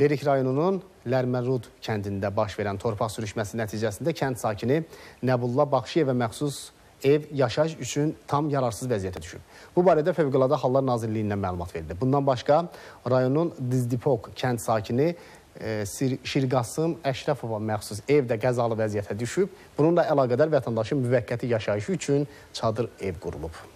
Lerik rayonunun Lərmərud kəndində baş verən torpaq sürüşməsi nəticəsində kənd sakini Nəbulla Baxşiyevə məxsus ev yaşayış üçün tam yararsız vəziyyətə düşüb. Bu barədə Fövqəladə Hallar Nazirliyindən məlumat verildi. Bundan başqa rayonun Dizdipok kənd sakini e, Şirqasım Əşrəfova məxsus evdə qəzalı vəziyyətə düşüb. Bununla əlaqədar vətəndaşın müvəqqəti yaşayışı üçün çadır ev qurulub.